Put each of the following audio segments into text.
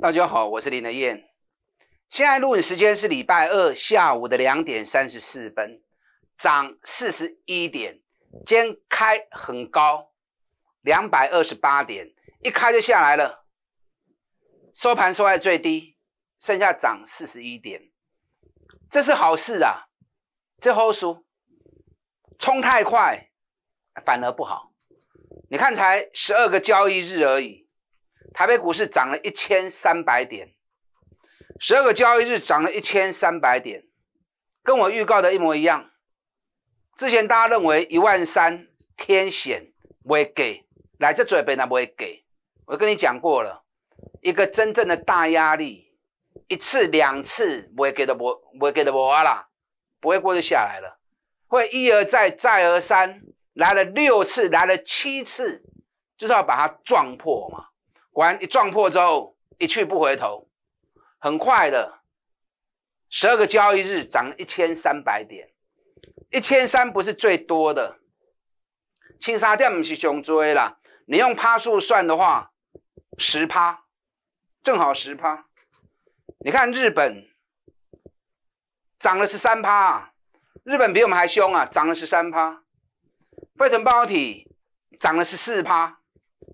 大家好，我是林德燕。现在录影时间是礼拜二下午的两点三十四分，涨四十一点，今天开很高，两百二十八点，一开就下来了，收盘收在最低，剩下涨四十一点，这是好事啊，这后书，冲太快反而不好，你看才十二个交易日而已。台北股市涨了一千三百点，十二个交易日涨了一千三百点，跟我预告的一模一样。之前大家认为一万三天险不给，来这准备那不会给，我跟你讲过了，一个真正的大压力，一次两次不给的不不给的不啊啦，不会过就下来了，会一而再再而三来了六次来了七次，就是要把它撞破嘛。玩一撞破之后，一去不回头，很快的，十二个交易日涨一千三百点，一千三不是最多的，清沙掉不是熊追了。你用趴数算的话，十趴，正好十趴。你看日本，涨了十三趴，日本比我们还凶啊，涨了十三趴。费城包体涨了十四趴，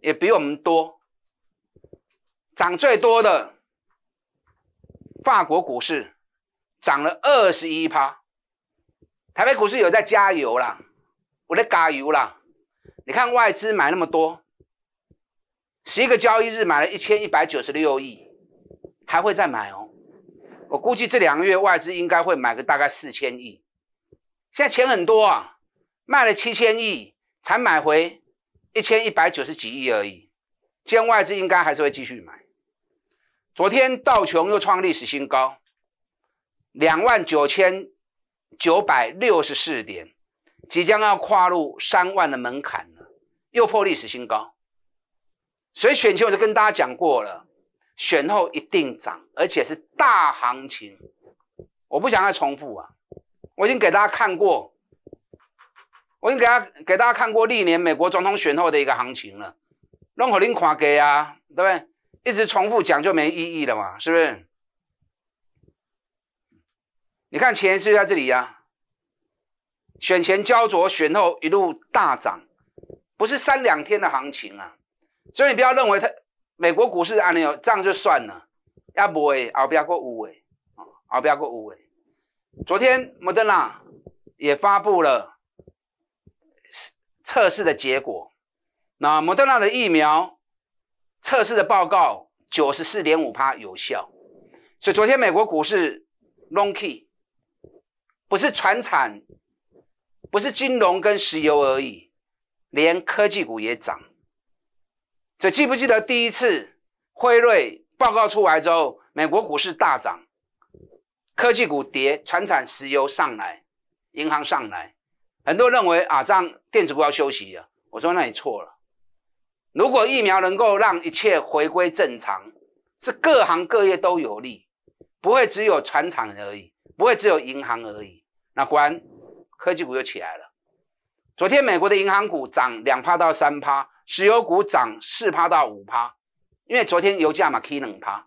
也比我们多。涨最多的法国股市涨了二十一趴，台北股市有在加油啦，我在加油啦。你看外资买那么多，十一个交易日买了一千一百九十六亿，还会再买哦。我估计这两个月外资应该会买个大概四千亿，现在钱很多啊，卖了七千亿才买回一千一百九十几亿而已，今天外资应该还是会继续买。昨天道琼又创历史新高，两万九千九百六十四点，即将要跨入三万的门槛了，又破历史新高。所以选前我就跟大家讲过了，选后一定涨，而且是大行情。我不想要重复啊，我已经给大家看过，我已经给大给大家看过历年美国总统选后的一个行情了，拢给恁看过啊，对不对？一直重复讲就没意义了嘛，是不是？你看钱是在这里呀，选前焦灼，选后一路大涨，不是三两天的行情啊。所以你不要认为它美国股市啊，你有涨就算了，要不会熬不要过有诶，熬不要过有诶。昨天摩德纳也发布了测试的结果，那摩德纳的疫苗。测试的报告九十四点五趴有效，所以昨天美国股市 long key 不是船产，不是金融跟石油而已，连科技股也涨。这记不记得第一次辉瑞报告出来之后，美国股市大涨，科技股跌，船产、石油上来，银行上来，很多认为啊，这样电子股要休息啊，我说那你错了。如果疫苗能够让一切回归正常，是各行各业都有利，不会只有船厂而已，不会只有银行而已。那果然，科技股又起来了。昨天美国的银行股涨两趴到三趴，石油股涨四趴到五趴，因为昨天油价嘛，起冷趴。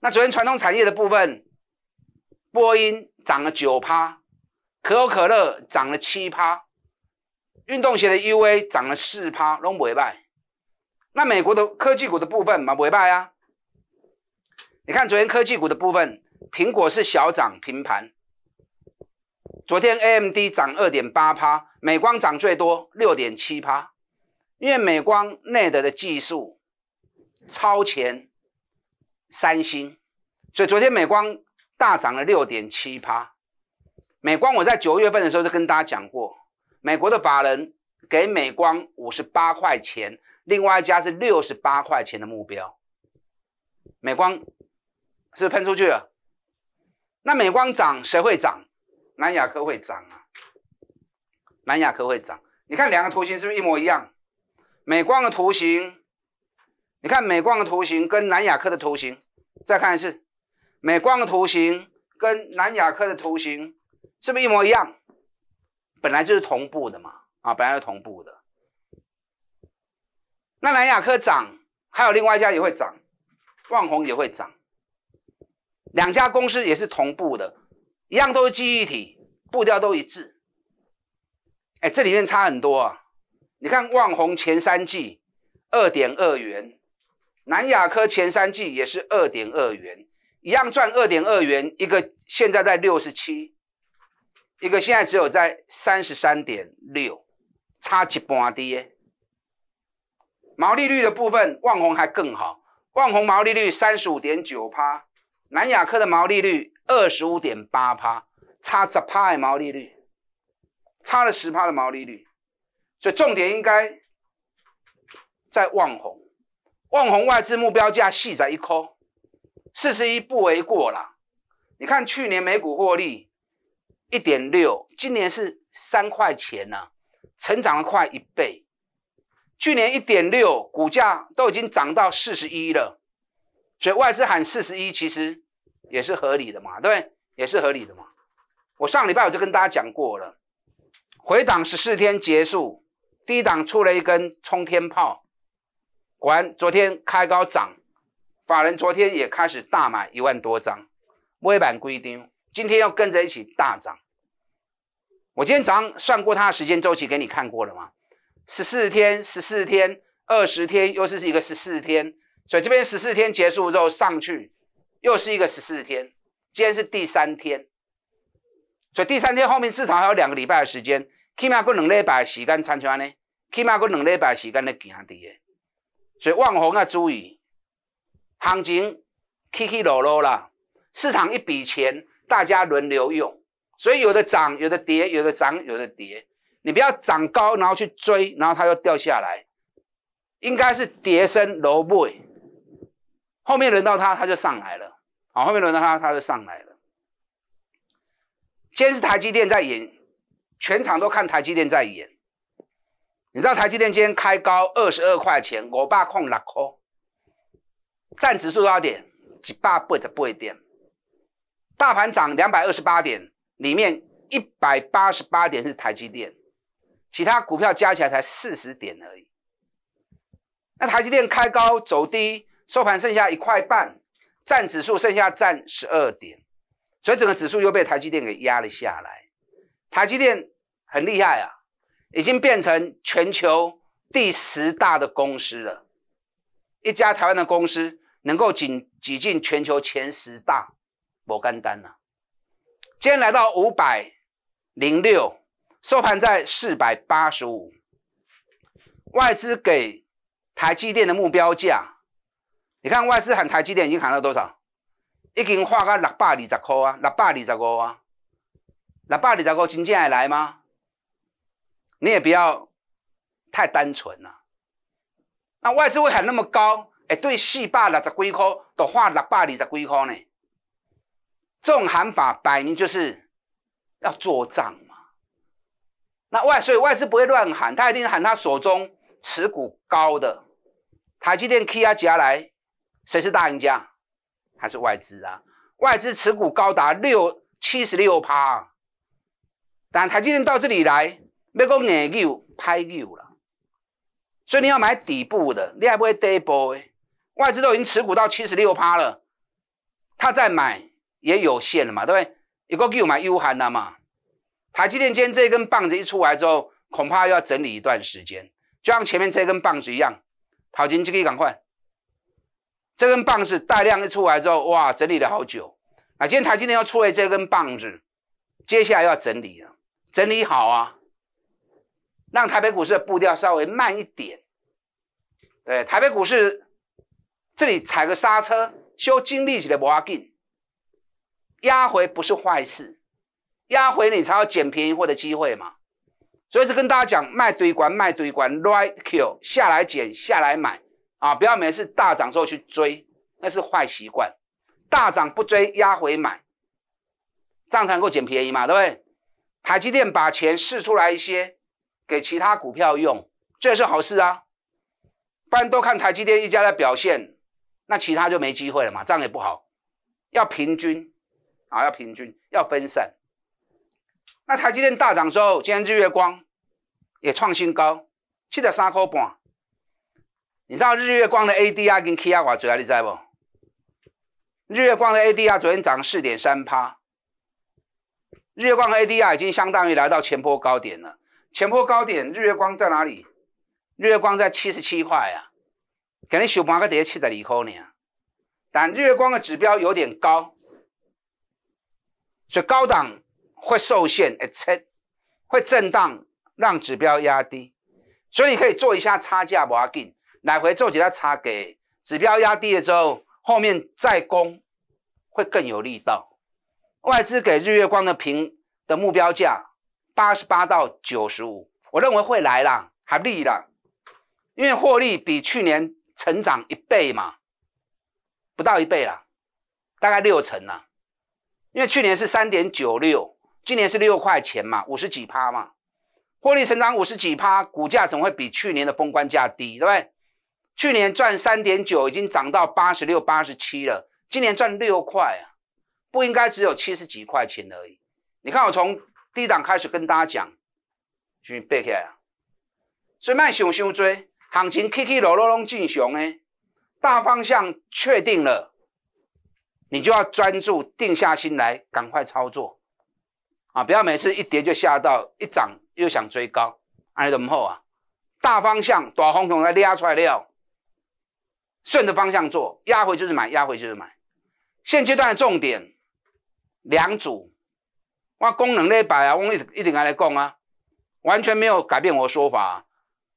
那昨天传统产业的部分，波音涨了九趴，可口可乐涨了七趴。运动鞋的 U A 涨了四趴，拢袂败。那美国的科技股的部分嘛，袂败啊。你看昨天科技股的部分，苹果是小涨平盘。昨天 A M D 涨二点八趴，美光涨最多六点七趴，因为美光内的技术超前三星，所以昨天美光大涨了六点七趴。美光我在九月份的时候就跟大家讲过。美国的法人给美光五十八块钱，另外一家是六十八块钱的目标。美光是喷出去了，那美光涨谁会涨？南亚科会涨啊，南亚科会涨。你看两个图形是不是一模一样？美光的图形，你看美光的图形跟南亚科的图形，再看一次，美光的图形跟南亚科的图形是不是一模一样？本来就是同步的嘛，啊，本来是同步的。那南亚科涨，还有另外一家也会涨，万宏也会涨，两家公司也是同步的，一样都是基业体，步调都一致。哎，这里面差很多啊。你看万宏前三季二点二元，南亚科前三季也是二点二元，一样赚二点二元，一个现在在六十七。一个现在只有在三十三点六，差一半的毛利率的部分，旺宏还更好。旺宏毛利率三十五点九趴，南亚科的毛利率二十五点八趴，差十趴的毛利率，差了十趴的毛利率。所以重点应该在旺宏。旺宏外资目标价细在一抠，四十一不为过啦。你看去年美股获利。一点六，今年是三块钱呢，成长了快一倍。去年一点六，股价都已经涨到四十一了，所以外资喊四十一其实也是合理的嘛，对，也是合理的嘛。我上礼拜我就跟大家讲过了，回档十四天结束，低档出了一根冲天炮，然昨天开高涨，法人昨天也开始大买一万多张，微板规定。今天要跟着一起大涨。我今天早上算过它的时间周期给你看过了吗？十四天，十四天，二十天，又是一个十四天。所以这边十四天结束之后上去，又是一个十四天。今天是第三天，所以第三天后面至少还有两个礼拜的时间，起码过两礼拜时间参圈呢，起码过两礼拜时间咧行低。所以网红要注意，行情起起落落啦，市场一笔钱。大家轮流用，所以有的涨，有的跌，有的涨，有的跌。你不要涨高，然后去追，然后它又掉下来。应该是跌升楼背，后面轮到它，它就上来了。好，后面轮到它，它就上来了。先是台积电在演，全场都看台积电在演。你知道台积电今天开高二十二块钱，我爸控两颗。占指数多少点？一百八十八点。大盘涨两百二十八点，里面一百八十八点是台积电，其他股票加起来才四十点而已。那台积电开高走低，收盘剩下一块半，占指数剩下占十二点，所以整个指数又被台积电给压了下来。台积电很厉害啊，已经变成全球第十大的公司了。一家台湾的公司能够挤挤进全球前十大。我干单呐，今天来到五百零六，收盘在四百八十五。外资给台积电的目标价，你看外资喊台积电已经喊到多少？已经画到六百二十块啊，六百二十五啊，六百二十五真正还来吗？你也不要太单纯了。那外资会喊那么高？哎，对四百六十几块都画六百二十几块呢？这种喊法摆明就是要做账嘛。那外所以外资不会乱喊，他一定喊他手中持股高的。台积电 K 压挤下来，谁是大赢家？还是外资啊？外资持股高达六七十六趴，但台积电到这里来要讲硬球拍球了。所以你要买底部的，你还不会跌波？外资都已经持股到七十六趴了，他在买。也有限了嘛，对不对？一个 G 嘛，U 盘的嘛。台积电今天这根棒子一出来之后，恐怕要整理一段时间，就像前面这根棒子一样，跑进这个赶快。这根棒子大量一出来之后，哇，整理了好久。啊，今天台积电要出来这根棒子，接下来要整理了，整理好啊，让台北股市的步调稍微慢一点。对，台北股市这里踩个刹车，需要精力起来，不要紧。压回不是坏事，压回你才有捡便宜货的机会嘛。所以是跟大家讲，卖堆管卖堆管 r i g h t kill 下来捡，下来买啊，不要每次大涨之后去追，那是坏习惯。大涨不追，压回买，这样才能够捡便宜嘛，对不对？台积电把钱试出来一些，给其他股票用，这也是好事啊。不然都看台积电一家的表现，那其他就没机会了嘛，这样也不好，要平均。啊，要平均，要分散。那台积电大涨之后，今天日月光也创新高，七十三块半。你知道日月光的 ADR 跟 KIA 瓦主你在不？日月光的 ADR 昨天涨四点三趴，日月光的 ADR 已经相当于来到前波高点了。前波高点日月光在哪里？日月光在七十七块啊，跟你小半个跌七十二块呢。但日月光的指标有点高。所以高档会受限，一切会震荡，让指标压低。所以你可以做一下差价不要紧，来回做几下差给指标压低了之后，后面再攻会更有力道。外资给日月光的平的目标价八十八到九十五，我认为会来了，还利了，因为获利比去年成长一倍嘛，不到一倍啦，大概六成啦。因为去年是三点九六，今年是六块钱嘛，五十几趴嘛，获利成长五十几趴，股价怎么会比去年的封关价低？对不对？去年赚三点九，已经涨到八十六、八十七了，今年赚六块，啊，不应该只有七十几块钱而已。你看我从低档开始跟大家讲，是是背起来了？所以卖熊熊追，行情起起落落拢进熊呢，大方向确定了。你就要专注，定下心来，赶快操作，啊，不要每次一跌就吓到，一涨又想追高，安怎么后啊？大方向大方向来拉出来料，顺着方向做，压回就是买，压回就是买。现阶段的重点，两组，我功能那摆啊，我一一定安来讲啊，完全没有改变我的说法，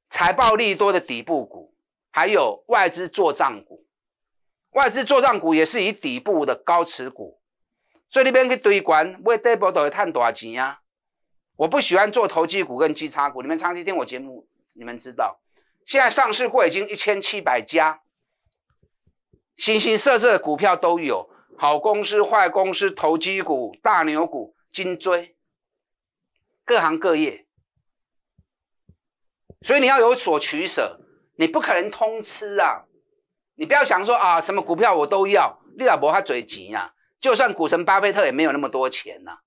财报利多的底部股，还有外资做账股。外资做账股也是以底部的高持股，所以那边去堆关，我这波都会赚大钱呀。我不喜欢做投机股跟绩差股，你们长期听我节目，你们知道。现在上市过已经一千七百家，形形色色的股票都有，好公司、坏公司、投机股、大牛股、金追，各行各业。所以你要有所取舍，你不可能通吃啊。你不要想说啊，什么股票我都要。利老伯他嘴急啊，就算股神巴菲特也没有那么多钱呐。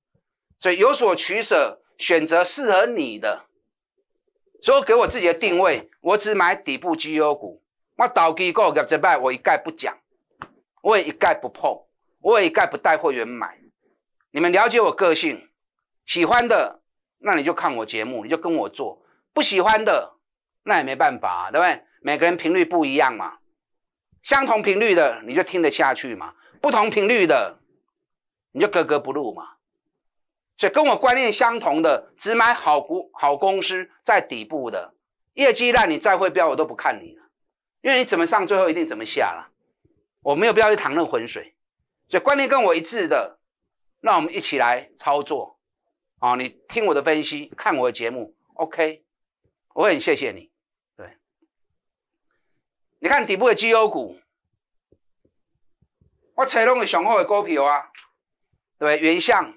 所以有所取舍，选择适合你的。所以我给我自己的定位，我只买底部绩优股。我倒基股、这债，我一概不讲，我也一概不碰，我也一概不带会员买。你们了解我个性，喜欢的那你就看我节目，你就跟我做；不喜欢的那也没办法，对不对？每个人频率不一样嘛。相同频率的你就听得下去嘛，不同频率的你就格格不入嘛。所以跟我观念相同的，只买好股、好公司在底部的，业绩烂你再会标我都不看你了，因为你怎么上最后一定怎么下了，我没有必要去淌那浑水。所以观念跟我一致的，那我们一起来操作啊！你听我的分析，看我的节目，OK，我很谢谢你。你看底部的绩优股，我采拢个上好的股票啊，对，原相，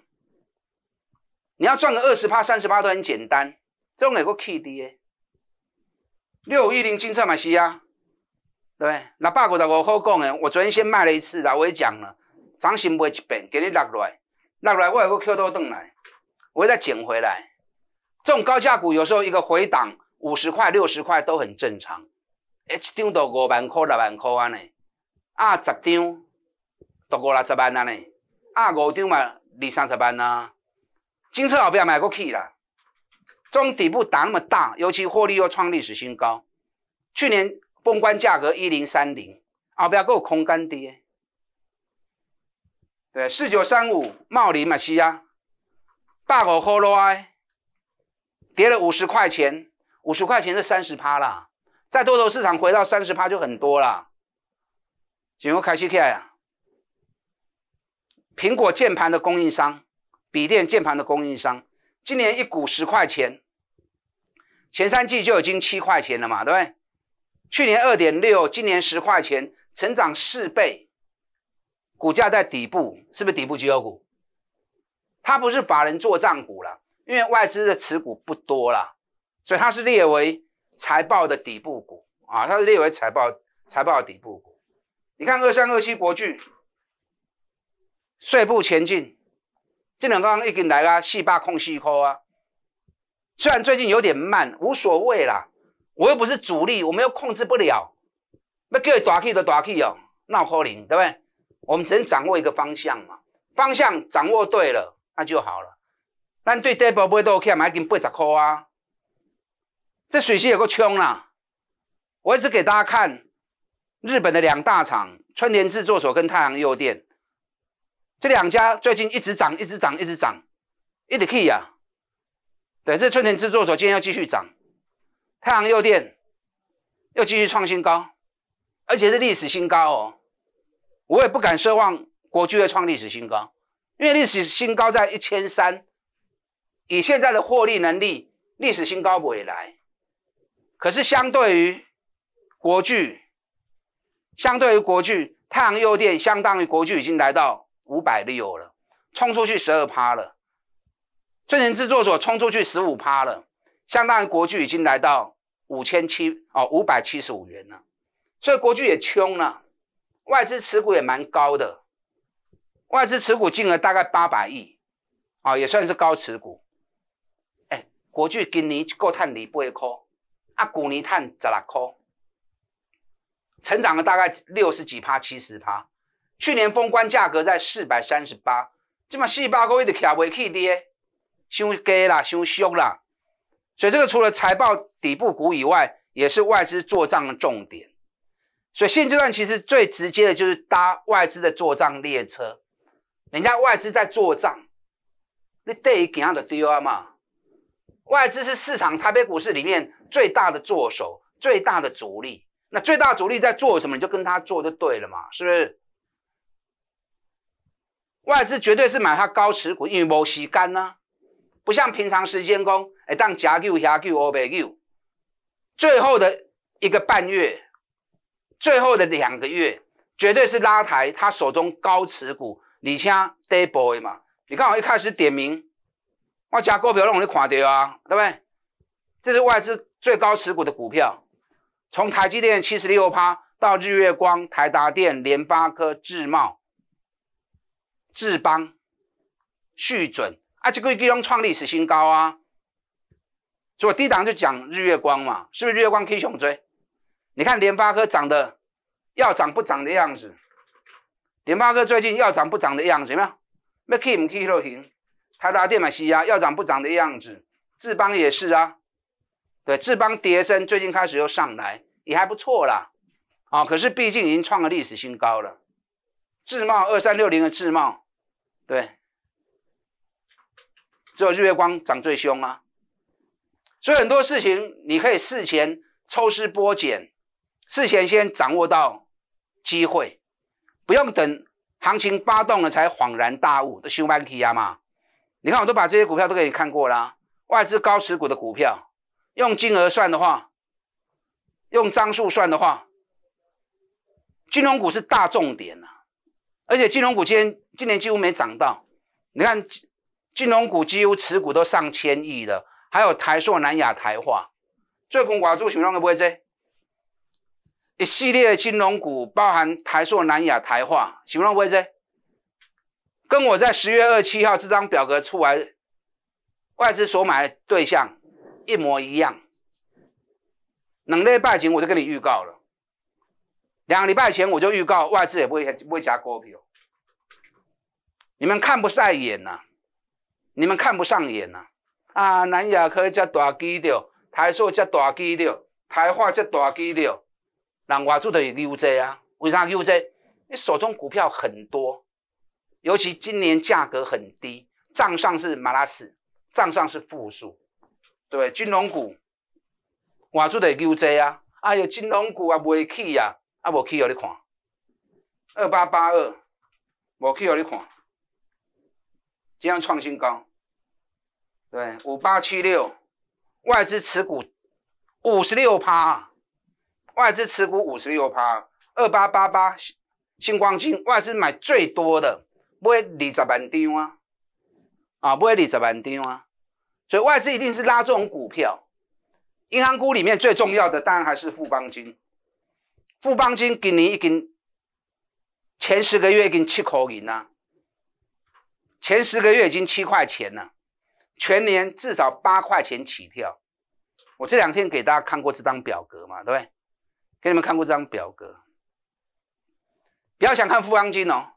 你要赚个二十趴、三十八都很简单，这种也够起的。六一零金策马西亚，对，六百五十五好讲的，我昨天先卖了一次，然后我讲了，涨不卖一遍，给你落来，落来我还会 Q 多顿来，我会再捡回来。这种高价股有时候一个回档五十块、六十块都很正常。一张都五万块六万块安尼，啊十张，都五六十万安尼，啊五张嘛二三十万呐。金色后壁买过起啦，中底部打那么大，尤其获利又创历史新高。去年封关价格一零三零，阿标够空间跌。对，四九三五茂林嘛是啊，八个合约，跌了五十块钱，五十块钱是三十趴啦。在多头市场回到三十趴就很多了，请问凯西啊，苹果键盘的供应商，笔电键盘的供应商，今年一股十块钱，前三季就已经七块钱了嘛，对不对？去年二点六，今年十块钱，成长四倍，股价在底部，是不是底部绩优股？它不是把人做账股了，因为外资的持股不多了，所以它是列为。财报的底部股啊，它是列为财报财报的底部股。你看二三二七国巨，岁步前进，这两刚刚已经来啦，四八空隙扣啊，虽然最近有点慢，无所谓啦，我又不是主力，我们又控制不了，要叫大起就大起哦，闹破零对不对？我们只能掌握一个方向嘛，方向掌握对了那就好了。但对这波波都欠嘛已经八十块啊。这水系有个囧啦，我一直给大家看日本的两大厂，春田制作所跟太阳邮电，这两家最近一直涨，一直涨，一直涨，一直 K e y 啊。对，这春田制作所今天要继续涨，太阳邮电又继续创新高，而且是历史新高哦。我也不敢奢望国巨会创历史新高，因为历史新高在一千三，以现在的获利能力，历史新高不会来。可是相对于国巨，相对于国巨，太阳优电相当于国巨已经来到五百六了，冲出去十二趴了。春成制作所冲出去十五趴了，相当于国巨已经来到五千七，哦五百七十五元了。所以国巨也强了，外资持股也蛮高的，外资持股金额大概八百亿，啊也算是高持股。哎，国巨今年够探你不会哭。那古尼碳扎拉扣成长了大概六十几趴、七十趴。去年封关价格在四百三十八，这么四百个一直站袂起的，太低啦、太俗啦。所以这个除了财报底部股以外，也是外资做账的重点。所以现阶段其实最直接的就是搭外资的做账列车，人家外资在做账，你跟伊跟阿就对啊嘛。外资是市场台北股市里面。最大的助手，最大的主力，那最大主力在做什么？你就跟他做就对了嘛，是不是？外资绝对是买他高持股，因为没时间呐，不像平常时间工，哎，当夹久、遐久、二白久。最后的一个半月，最后的两个月，绝对是拉抬他手中高持股。你像 day boy 嘛，你看我一开始点名，我加股票拢让你看到啊，对不对？这是外资。最高持股的股票，从台积电七十六趴到日月光、台达电、联发科、智茂、智邦、旭准啊，这个基隆创历史新高啊。所以低档就讲日月光嘛，是不是日月光基隆追？你看联发科涨的要涨不涨的样子，联发科最近要涨不涨的样子没有？那 KIM KILO 型、台达电买西亚要涨不涨的样子，智邦也是啊。对，智邦、跌生最近开始又上来，也还不错啦。啊，可是毕竟已经创了历史新高了。智茂二三六零的智茂，对，只有日月光涨最凶啊。所以很多事情你可以事前抽丝剥茧，事前先掌握到机会，不用等行情发动了才恍然大悟。都休班 k 呀嘛。你看，我都把这些股票都给你看过啦，外资高持股的股票。用金额算的话，用张数算的话，金融股是大重点呐。而且金融股今今年几乎没涨到，你看金融股几乎持股都上千亿了，还有台塑、南亚、台化，最恐寡助什么样的外资？一系列的金融股，包含台塑、南亚、台化，喜么样的外资？跟我在十月二七号这张表格出来，外资所买对象。一模一样。两礼拜前我就跟你预告了，两礼拜前我就预告外资也不会不会加股票，你们看不上眼呐，你们看不上眼呐。啊，南亚可以加大基料，台塑说大基料，台化换这大基料，人外资的是 UZ 啊，为啥 UZ？你手中股票很多，尤其今年价格很低，账上是马拉斯，账上是负数。对，金融股，我做的 UZ 啊，哎呦，金融股啊，未起啊，啊，无起哦，你看，二八八二，无起哦，你看，今天创新高，对，五八七六，外资持股五十六趴，外资持股五十六趴，二八八八，星光金，外资买最多的，买二十万张啊，啊，买二十万张啊。所以外资一定是拉这种股票，银行股里面最重要的当然还是富邦金，富邦金给你一根，前十个月已经七口银呐，前十个月已经七块钱了，全年至少八块钱起跳。我这两天给大家看过这张表格嘛，对不对？给你们看过这张表格，不要想看富邦金哦，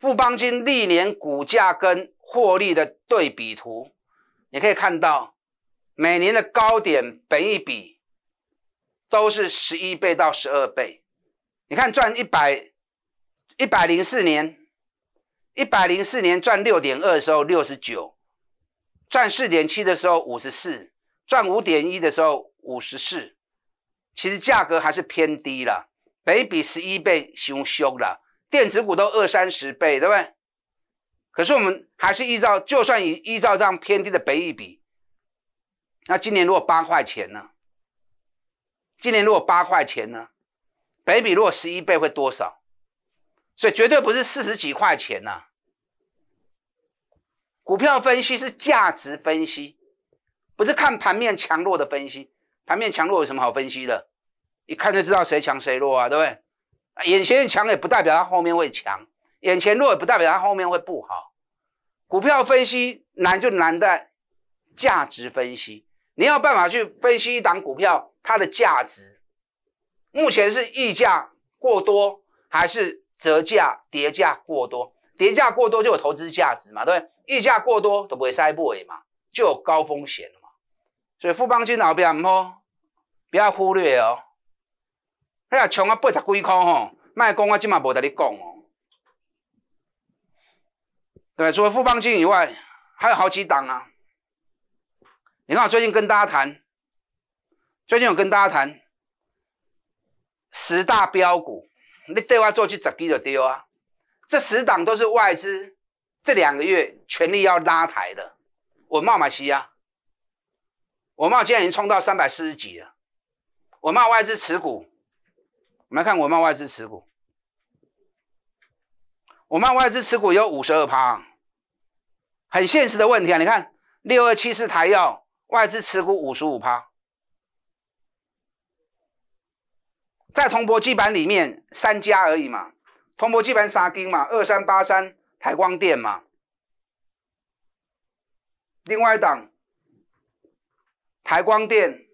富邦金历年股价跟获利的对比图。你可以看到，每年的高点本一比都是十一倍到十二倍。你看赚一百一百零四年，一百零四年赚六点二的时候六十九，赚四点七的时候五十四，赚五点一的时候五十四。其实价格还是偏低了，北比十一倍熊凶了，电子股都二三十倍，对不？对？可是我们还是依照，就算依依照这样偏低的一比，那今年如果八块钱呢？今年如果八块钱呢，北比如果十一倍会多少？所以绝对不是四十几块钱呐。股票分析是价值分析，不是看盘面强弱的分析。盘面强弱有什么好分析的？一看就知道谁强谁弱啊，对不对？眼前的强也不代表它后面会强。眼前弱也不代表它后面会不好。股票分析难就难在价值分析，你要办法去分析一档股票它的价值，目前是溢价过多还是折价、跌价过多？跌价过多就有投资价值嘛，对不对？溢价过多都不会塞不稳嘛，就有高风险嘛。所以富邦金老不要摸，不要忽略哦。你若穷到八十几块吼，卖公啊，今嘛无得你讲哦。对，除了富邦金以外，还有好几档啊。你看我最近跟大家谈，最近有跟大家谈十大标股，你对外做去，砸低就丢啊。这十档都是外资这两个月全力要拉抬的。我冒买西啊，我冒今天已经冲到三百四十几了。我冒外资持股，我们来看我冒外资持股，我冒外资持股有五十二趴。很现实的问题啊！你看六二七四台药外资持股五十五趴，在同博基板里面三家而已嘛，同博基板杀金嘛，二三八三台光电嘛，另外一档台光电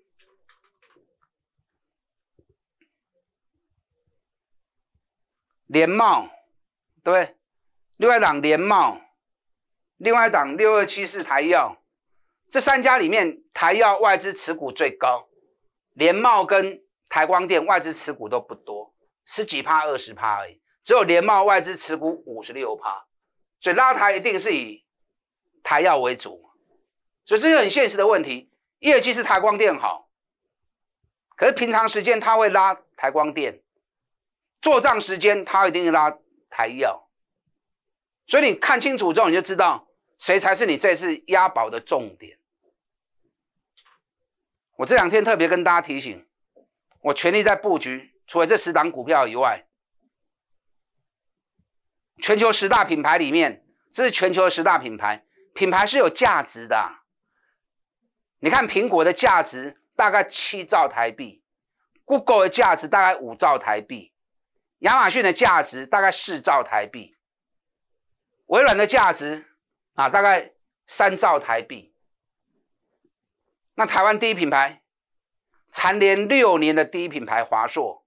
联茂，对，另外一档联茂。另外一档六二七是台药，这三家里面台药外资持股最高，联茂跟台光电外资持股都不多，十几趴、二十趴而已，只有联茂外资持股五十六趴，所以拉台一定是以台药为主，所以这是很现实的问题，业绩是台光电好，可是平常时间他会拉台光电，做账时间他一定拉台药，所以你看清楚之后你就知道。谁才是你这次押宝的重点？我这两天特别跟大家提醒，我全力在布局。除了这十档股票以外，全球十大品牌里面，这是全球十大品牌，品牌是有价值的。你看苹果的价值大概七兆台币，Google 的价值大概五兆台币，亚马逊的价值大概四兆台币，微软的价值。啊，大概三兆台币。那台湾第一品牌，蝉联六年的第一品牌华硕，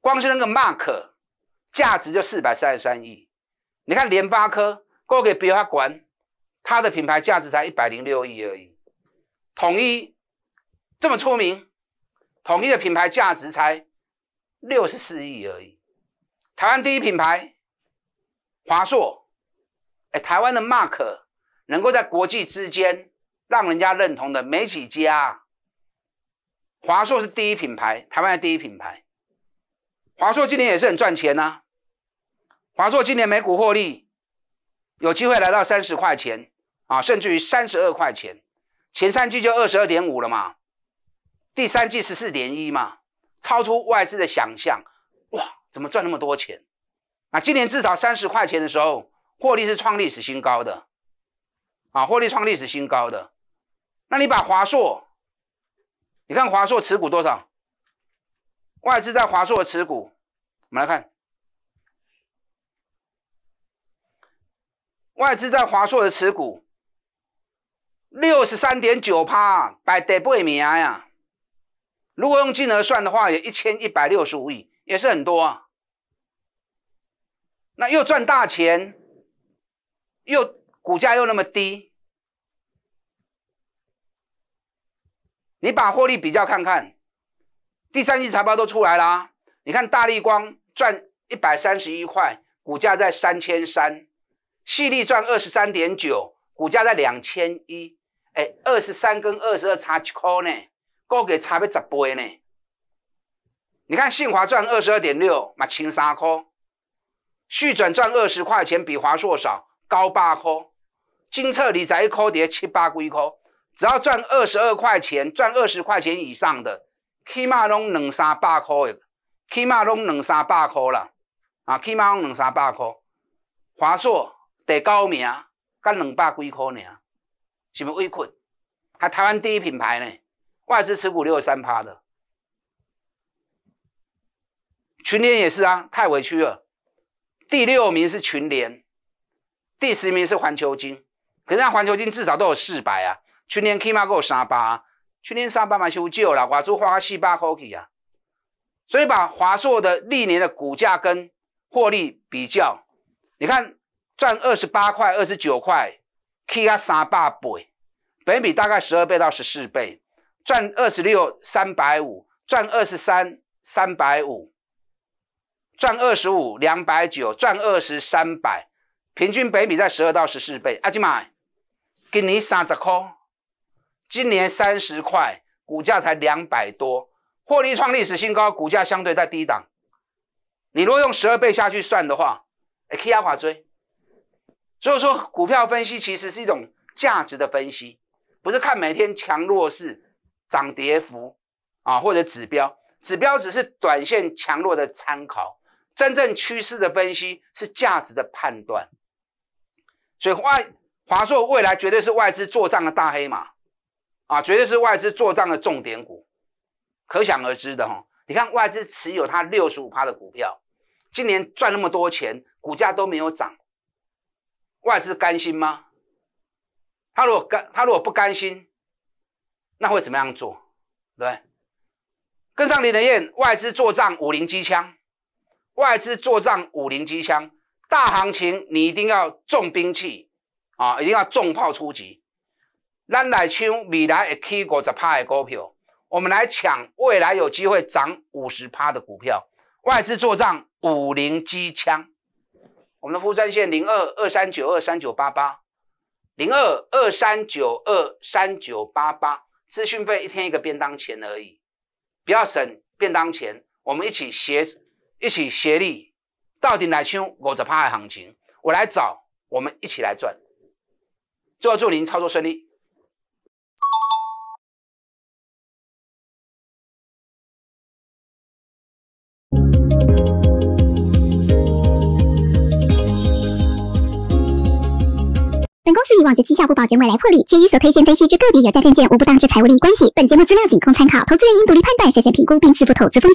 光是那个 m a r k 价值就四百三十三亿。你看联发科够给别人管，它的品牌价值才一百零六亿而已。统一这么出名，统一的品牌价值才六十四亿而已。台湾第一品牌华硕。哎，台湾的 Mark 能够在国际之间让人家认同的没几家，华硕是第一品牌，台湾的第一品牌。华硕今年也是很赚钱呐，华硕今年每股获利有机会来到三十块钱啊，甚至于三十二块钱，前三季就二十二点五了嘛，第三季十四点一嘛，超出外资的想象，哇，怎么赚那么多钱？啊，今年至少三十块钱的时候。获利是创历史新高的，啊，获利创历史新高的，那你把华硕，你看华硕持股多少？外资在华硕的持股，我们来看，外资在华硕的持股，六十三点九趴，百得不米埃呀。如果用金额算的话，也一千一百六十五亿，也是很多啊，那又赚大钱。又股价又那么低，你把获利比较看看，第三季财报都出来啦。你看大力光赚一百三十一块，股价在三千三，细力赚二十三点九，股价在两千一，哎，二十三跟二十二差几颗呢？够给差要十倍呢。你看信华赚二十二点六，嘛轻三颗，续转赚二十块钱，比华硕少。高八块，金策理财一块跌七八块一只要赚二十二块钱，赚二十块钱以上的，起码拢两三百块起码拢两三百块啦，啊，起码拢两三百块。华硕第九名，干两百几块尔，是不委屈？还台湾第一品牌呢，外资持股六十三趴的，群联也是啊，太委屈了。第六名是群联。第十名是环球金，可是那环球金至少都有四百啊，去年起码够三八，去年三八嘛修旧了，我做花个四百块去啊。所以把华硕的历年的股价跟获利比较，你看赚二十八块、二十九块，起啊三八倍，本比大概十二倍到十四倍，赚二十六三百五，赚二十三三百五，赚二十五两百九，赚二十三百。平均北比在十二到十四倍，阿基马，今年三十块，今年三十块，股价才两百多，获利创历史新高，股价相对在低档。你如果用十二倍下去算的话，可以阿华追。所以说，股票分析其实是一种价值的分析，不是看每天强弱势、涨跌幅啊或者指标，指标只是短线强弱的参考，真正趋势的分析是价值的判断。所以外华硕未来绝对是外资做账的大黑马，啊，绝对是外资做账的重点股，可想而知的哈。你看外资持有它六十五趴的股票，今年赚那么多钱，股价都没有涨，外资甘心吗？他如果甘，他如果不甘心，那会怎么样做？对，跟上林德燕，外资做账五零机枪，外资做账五零机枪。大行情，你一定要重兵器啊，一定要重炮出击。咱来抢未来会起五十趴的股票，我们来抢未来有机会涨五十趴的股票。外资做账五零机枪，我们的副专线零二二三九二三九八八，零二二三九二三九八八，资讯费一天一个便当钱而已，不要省便当钱，我们一起协一起协力。到底来抢五十趴的行情，我来找，我们一起来赚。最后祝您操作顺利。本公司以往之绩效不保证未来获利，且与所推荐分析之个别有价证券无不当之财务利益关系。本节目资料仅供参考，投资人应独立判断、审慎评估并自负投资风险。